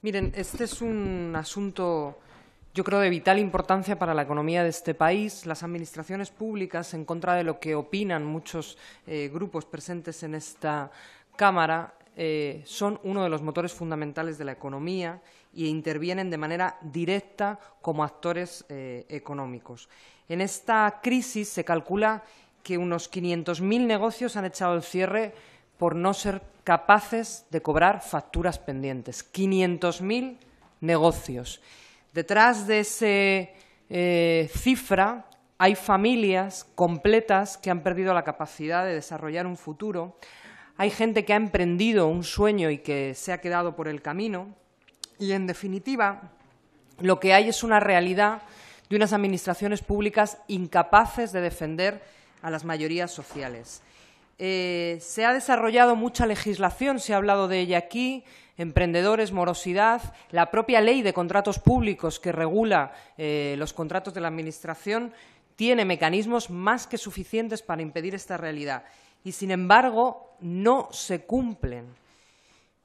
Miren, este es un asunto, yo creo, de vital importancia para la economía de este país. Las administraciones públicas, en contra de lo que opinan muchos eh, grupos presentes en esta Cámara, eh, son uno de los motores fundamentales de la economía y e intervienen de manera directa como actores eh, económicos. En esta crisis se calcula que unos 500.000 negocios han echado el cierre por no ser capaces de cobrar facturas pendientes. 500.000 negocios. Detrás de esa eh, cifra hay familias completas que han perdido la capacidad de desarrollar un futuro. Hay gente que ha emprendido un sueño y que se ha quedado por el camino. Y, en definitiva, lo que hay es una realidad de unas administraciones públicas incapaces de defender a las mayorías sociales. Eh, se ha desarrollado mucha legislación, se ha hablado de ella aquí, emprendedores, morosidad, la propia ley de contratos públicos que regula eh, los contratos de la Administración tiene mecanismos más que suficientes para impedir esta realidad y, sin embargo, no se cumplen.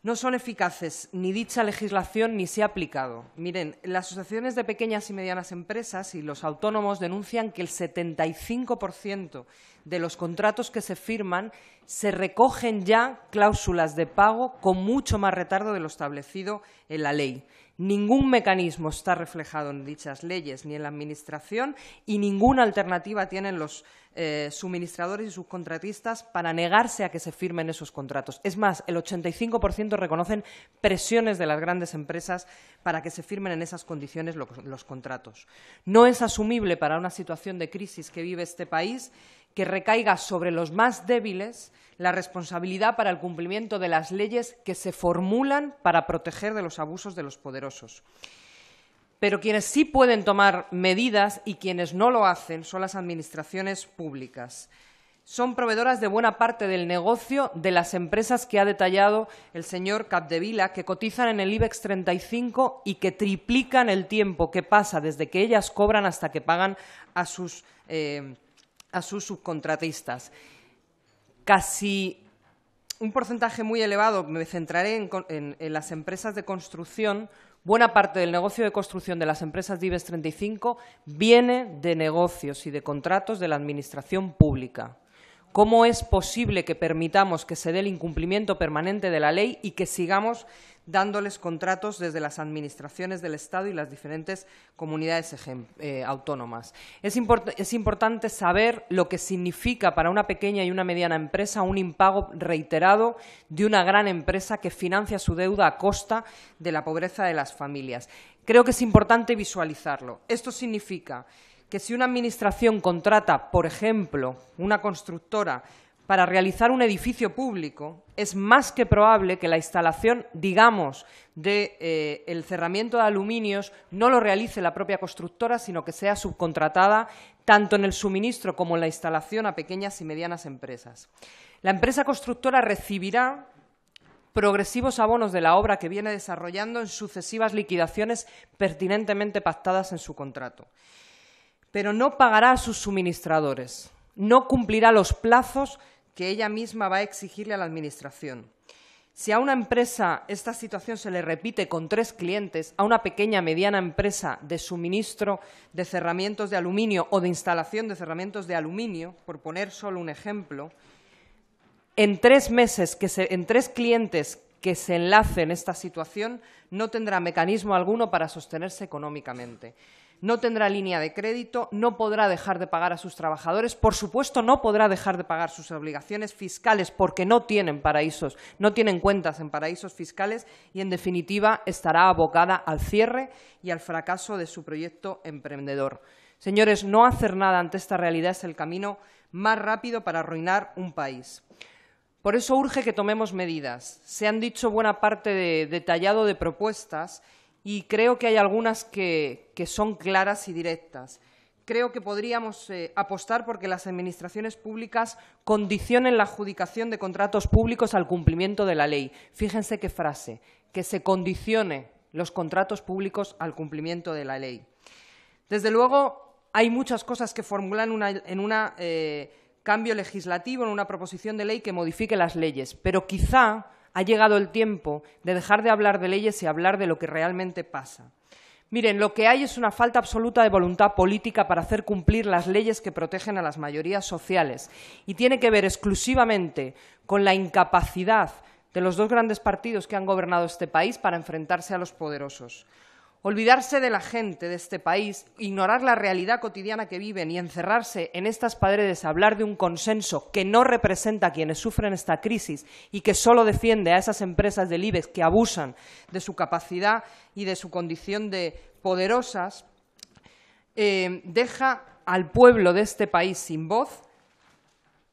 No son eficaces ni dicha legislación ni se ha aplicado. Miren, las asociaciones de pequeñas y medianas empresas y los autónomos denuncian que el 75% de los contratos que se firman se recogen ya cláusulas de pago con mucho más retardo de lo establecido en la ley. Ningún mecanismo está reflejado en dichas leyes ni en la Administración y ninguna alternativa tienen los eh, suministradores y subcontratistas para negarse a que se firmen esos contratos. Es más, el 85% reconocen presiones de las grandes empresas para que se firmen en esas condiciones los contratos. No es asumible para una situación de crisis que vive este país que recaiga sobre los más débiles la responsabilidad para el cumplimiento de las leyes que se formulan para proteger de los abusos de los poderosos. Pero quienes sí pueden tomar medidas y quienes no lo hacen son las administraciones públicas. Son proveedoras de buena parte del negocio de las empresas que ha detallado el señor Capdevila, que cotizan en el IBEX 35 y que triplican el tiempo que pasa desde que ellas cobran hasta que pagan a sus eh, a sus subcontratistas. Casi un porcentaje muy elevado, me centraré en, las empresas de construcción, buena parte del negocio de construcción de las empresas de y 35 viene de negocios y de contratos de la Administración Pública. ¿Cómo es posible que permitamos que se dé el incumplimiento permanente de la ley y que sigamos dándoles contratos desde las administraciones del Estado y las diferentes comunidades eh, autónomas. es, importante saber lo que significa para una pequeña y una mediana empresa un impago reiterado de una gran empresa que financia su deuda a costa de la pobreza de las familias. Creo que es importante visualizarlo. Esto significa que si una administración contrata, por ejemplo, una constructora para realizar un edificio público, es más que probable que la instalación, digamos, del eh, cerramiento de aluminios no lo realice la propia constructora, sino que sea subcontratada tanto en el suministro como en la instalación a pequeñas y medianas empresas. La empresa constructora recibirá progresivos abonos de la obra que viene desarrollando en sucesivas liquidaciones pertinentemente pactadas en su contrato pero no pagará a sus suministradores, no cumplirá los plazos que ella misma va a exigirle a la Administración. Si a una empresa esta situación se le repite con tres clientes, a una pequeña mediana empresa de suministro de cerramientos de aluminio o de instalación de cerramientos de aluminio, por poner solo un ejemplo, en tres meses, que se, en tres clientes que se enlacen esta situación, no tendrá mecanismo alguno para sostenerse económicamente no tendrá línea de crédito, no podrá dejar de pagar a sus trabajadores, por supuesto no podrá dejar de pagar sus obligaciones fiscales porque no tienen paraísos, no tienen cuentas en paraísos fiscales y, en definitiva, estará abocada al cierre y al fracaso de su proyecto emprendedor. Señores, no hacer nada ante esta realidad es el camino más rápido para arruinar un país. Por eso urge que tomemos medidas. Se han dicho buena parte de detallado de propuestas y creo que hay algunas que, son claras y directas. Creo que podríamos eh, apostar porque las administraciones públicas condicionen la adjudicación de contratos públicos al cumplimiento de la ley. Fíjense qué frase, que se condicione los contratos públicos al cumplimiento de la ley. Desde luego, hay muchas cosas que formulan en un eh, cambio legislativo, en una proposición de ley que modifique las leyes, pero quizá ha llegado el tiempo de dejar de hablar de leyes y hablar de lo que realmente pasa. Miren, lo que hay es una falta absoluta de voluntad política para hacer cumplir las leyes que protegen a las mayorías sociales y tiene que ver exclusivamente con la incapacidad de los dos grandes partidos que han gobernado este país para enfrentarse a los poderosos. Olvidarse de la gente de este país, ignorar la realidad cotidiana que viven y encerrarse en estas paredes hablar de un consenso que no representa a quienes sufren esta crisis y que solo defiende a esas empresas del IBEX que abusan de su capacidad y de su condición de poderosas, eh, deja al pueblo de este país sin voz,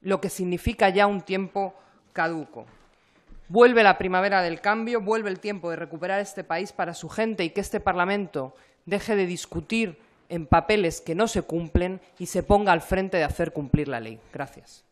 lo que significa ya un tiempo caduco. Vuelve la primavera del cambio, vuelve el tiempo de recuperar este país para su gente y que este Parlamento deje de discutir en papeles que no se cumplen y se ponga al frente de hacer cumplir la ley. Gracias.